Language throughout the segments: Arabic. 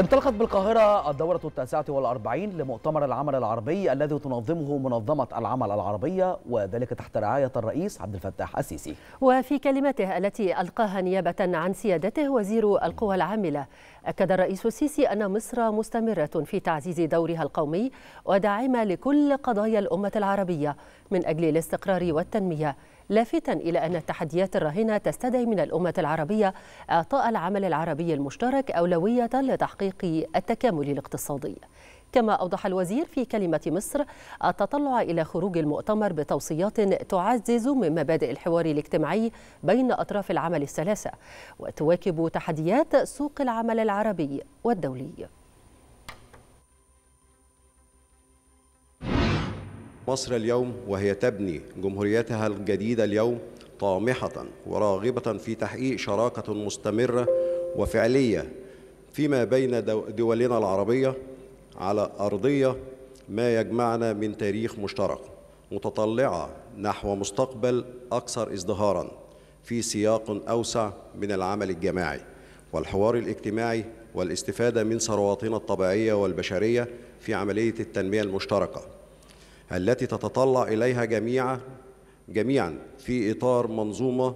انطلقت بالقاهرة الدورة التاسعة والأربعين لمؤتمر العمل العربي الذي تنظمه منظمة العمل العربية وذلك تحت رعاية الرئيس عبد الفتاح السيسي وفي كلمته التي ألقاها نيابة عن سيادته وزير القوى العاملة أكد الرئيس السيسي أن مصر مستمرة في تعزيز دورها القومي وداعمة لكل قضايا الأمة العربية من أجل الاستقرار والتنمية لافتا إلى أن التحديات الراهنة تستدعي من الأمة العربية إعطاء العمل العربي المشترك أولوية لتحقيق التكامل الاقتصادي كما أوضح الوزير في كلمة مصر التطلع إلى خروج المؤتمر بتوصيات تعزز من مبادئ الحوار الاجتماعي بين أطراف العمل الثلاثة وتواكب تحديات سوق العمل العربي والدولي مصر اليوم وهي تبني جمهوريتها الجديدة اليوم طامحة وراغبة في تحقيق شراكة مستمرة وفعلية فيما بين دولنا العربية على أرضية ما يجمعنا من تاريخ مشترك متطلعة نحو مستقبل أكثر ازدهاراً في سياق أوسع من العمل الجماعي والحوار الاجتماعي والاستفادة من ثرواتنا الطبيعية والبشرية في عملية التنمية المشتركة التي تتطلع إليها جميعا جميعا في إطار منظومة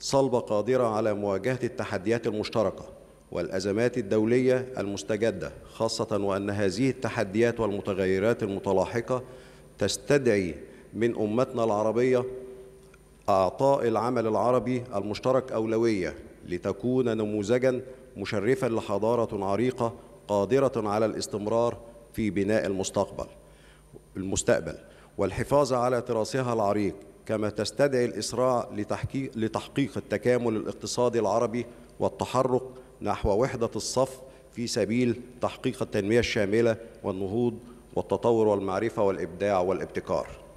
صلبة قادرة على مواجهة التحديات المشتركة والأزمات الدولية المستجدة خاصة وأن هذه التحديات والمتغيرات المتلاحقة تستدعي من أمتنا العربية أعطاء العمل العربي المشترك أولوية لتكون نموذجا مشرفا لحضارة عريقة قادرة على الاستمرار في بناء المستقبل المستقبل والحفاظ على تراثها العريق كما تستدعي الإسراع لتحقيق, التكامل الاقتصادي العربي والتحرك نحو وحدة الصف في سبيل تحقيق التنمية الشاملة والنهوض والتطور والمعرفة والإبداع والابتكار